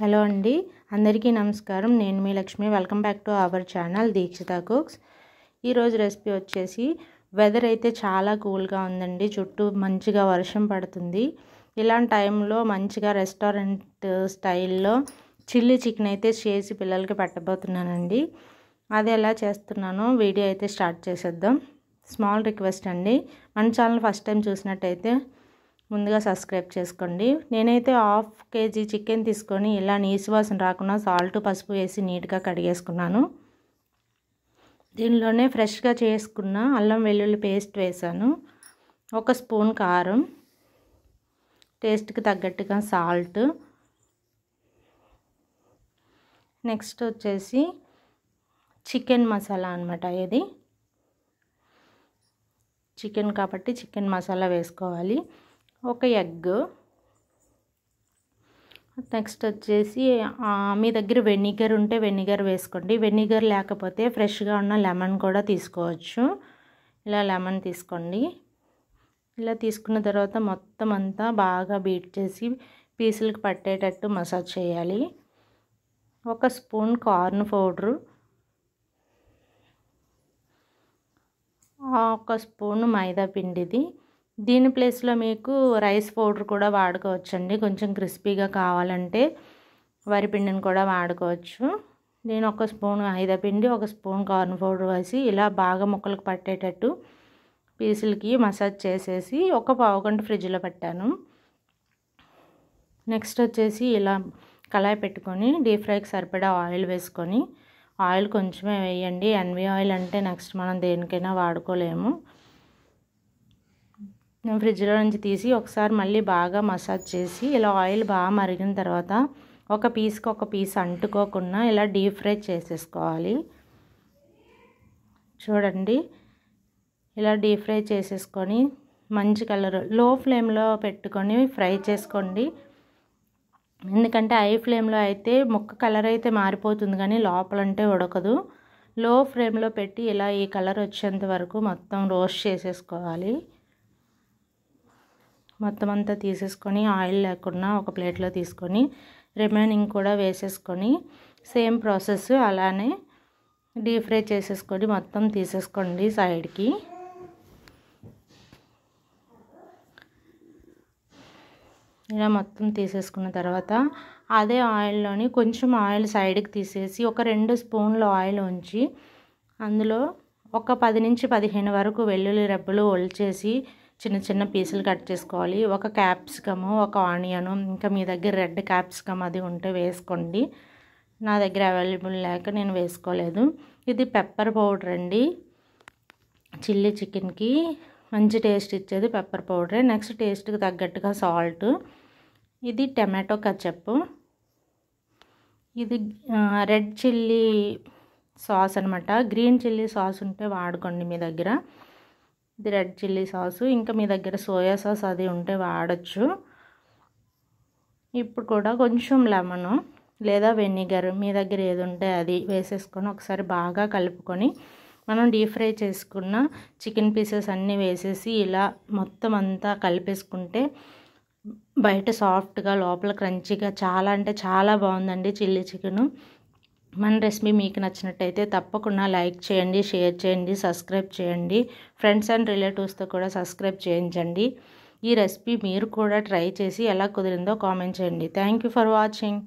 hello అండి అందరికీ నమస్కారం నేను మీ Lakshmi welcome back to our channel Dikshita cooks ఈరోజు రెసిపీ వచ్చేసి వెదర్ అయితే చాలా కూల్గా ఉందండి చుట్టూ మంచిగా వర్షం పడుతుంది ఇలాంటి టైంలో మంచిగా రెస్టారెంట్ స్టైల్లో చిల్లీ చికెన్ అయితే చేసి పిల్లలకి పెట్టబోతున్నానండి అది ఎలా చేస్తున్నానో వీడియో అయితే స్టార్ట్ చేసేద్దాం స్మాల్ రిక్వెస్ట్ అండి మన ఛానల్ ఫస్ట్ టైం చూసినట్టయితే ముందుగా సబ్స్క్రైబ్ చేసుకోండి నేనైతే హాఫ్ కేజీ చికెన్ తీసుకొని ఇలా నీసు వాసన రాకుండా సాల్ట్ పసుపు వేసి నీట్గా కడిగేసుకున్నాను దీనిలోనే ఫ్రెష్గా చేసుకున్న అల్లం వెల్లుల్లి పేస్ట్ వేసాను ఒక స్పూన్ కారం టేస్ట్కి తగ్గట్టుగా సాల్ట్ నెక్స్ట్ వచ్చేసి చికెన్ మసాలా అనమాట ఇది చికెన్ కాబట్టి చికెన్ మసాలా వేసుకోవాలి ఒక ఎగ్ నెక్స్ట్ వచ్చేసి మీ దగ్గర వెనిగర్ ఉంటే వెనిగర్ వేసుకోండి వెనిగర్ లేకపోతే ఫ్రెష్గా ఉన్న లెమన్ కూడా తీసుకోవచ్చు ఇలా లెమన్ తీసుకోండి ఇలా తీసుకున్న తర్వాత మొత్తం అంతా బాగా బీట్ చేసి పీసులకు పట్టేటట్టు మసాజ్ చేయాలి ఒక స్పూన్ కార్న్ పౌడరు ఒక స్పూన్ మైదా పిండిది దీని ప్లేస్లో మీకు రైస్ పౌడర్ కూడా వాడుకోవచ్చండి కొంచెం క్రిస్పీగా కావాలంటే వరిపిండిని కూడా వాడుకోవచ్చు నేను ఒక స్పూన్ మైదా పిండి ఒక స్పూన్ కార్న్ పౌడర్ వేసి ఇలా బాగా ముక్కలకు పట్టేటట్టు పీసులకి మసాజ్ చేసేసి ఒక పావు గంట ఫ్రిడ్జ్లో పెట్టాను నెక్స్ట్ వచ్చేసి ఇలా కళాయి పెట్టుకొని డీప్ ఫ్రైకి సరిపడా ఆయిల్ వేసుకొని ఆయిల్ కొంచెమే వేయండి ఎన్వి ఆయిల్ అంటే నెక్స్ట్ మనం దేనికైనా వాడుకోలేము ఫ్రిడ్జ్లో నుంచి తీసి ఒకసారి మళ్ళీ బాగా మసాజ్ చేసి ఇలా ఆయిల్ బాగా మరిగిన తర్వాత ఒక పీస్కి ఒక పీస్ అంటుకోకుండా ఇలా డీప్ ఫ్రై చేసేసుకోవాలి చూడండి ఇలా డీప్ ఫ్రై చేసేసుకొని మంచి కలర్ లో ఫ్లేమ్లో పెట్టుకొని ఫ్రై చేసుకోండి ఎందుకంటే హై ఫ్లేమ్లో అయితే ముక్క కలర్ అయితే మారిపోతుంది కానీ లోపలంటే ఉడకదు లో ఫ్లేమ్లో పెట్టి ఇలా ఈ కలర్ వచ్చేంత వరకు మొత్తం రోస్ట్ చేసేసుకోవాలి మొత్తం అంతా తీసేసుకొని ఆయిల్ లేకుండా ఒక ప్లేట్లో తీసుకొని రిమైనింగ్ కూడా వేసేసుకొని సేమ్ ప్రాసెస్ అలానే డీప్ ఫ్రై చేసేసుకొని మొత్తం తీసేసుకోండి సైడ్కి ఇలా మొత్తం తీసేసుకున్న తర్వాత అదే ఆయిల్లోని కొంచెం ఆయిల్ సైడ్కి తీసేసి ఒక రెండు స్పూన్లు ఆయిల్ ఉంచి అందులో ఒక పది నుంచి పదిహేను వరకు వెల్లుల్లి రెబ్బలు ఒలిచేసి చిన్న చిన్న పీసులు కట్ చేసుకోవాలి ఒక క్యాప్సికము ఒక ఆనియను ఇంకా మీ దగ్గర రెడ్ క్యాప్సికమ్ అది ఉంటే వేసుకోండి నా దగ్గర అవైలబుల్ లేక నేను వేసుకోలేదు ఇది పెప్పర్ పౌడర్ అండి చిల్లీ చికెన్కి మంచి టేస్ట్ ఇచ్చేది పెప్పర్ పౌడరే నెక్స్ట్ టేస్ట్కి తగ్గట్టుగా సాల్ట్ ఇది టమాటో కచ్చప్పు ఇది రెడ్ చిల్లీ సాస్ అనమాట గ్రీన్ చిల్లీ సాస్ ఉంటే వాడుకోండి మీ దగ్గర ఇది రెడ్ చిల్లీ సాసు ఇంకా మీ దగ్గర సోయా సాస్ అది ఉంటే వాడచ్చు ఇప్పుడు కూడా కొంచెం లెమను లేదా వెనిగర్ మీ దగ్గర ఏది ఉంటే అది వేసేసుకొని ఒకసారి బాగా కలుపుకొని మనం డీప్ ఫ్రై చేసుకున్న చికెన్ పీసెస్ అన్నీ వేసేసి ఇలా మొత్తం అంతా కలిపేసుకుంటే బయట సాఫ్ట్గా లోపల క్రంచిగా చాలా అంటే చాలా బాగుందండి చిల్లీ చికెను మన రెసిపీ మీకు నచ్చినట్టయితే తప్పకుండా లైక్ చేయండి షేర్ చేయండి సబ్స్క్రైబ్ చేయండి ఫ్రెండ్స్ అండ్ రిలేటివ్స్తో కూడా సబ్స్క్రైబ్ చేయించండి ఈ రెసిపీ మీరు కూడా ట్రై చేసి ఎలా కుదిరిందో కామెంట్ చేయండి థ్యాంక్ ఫర్ వాచింగ్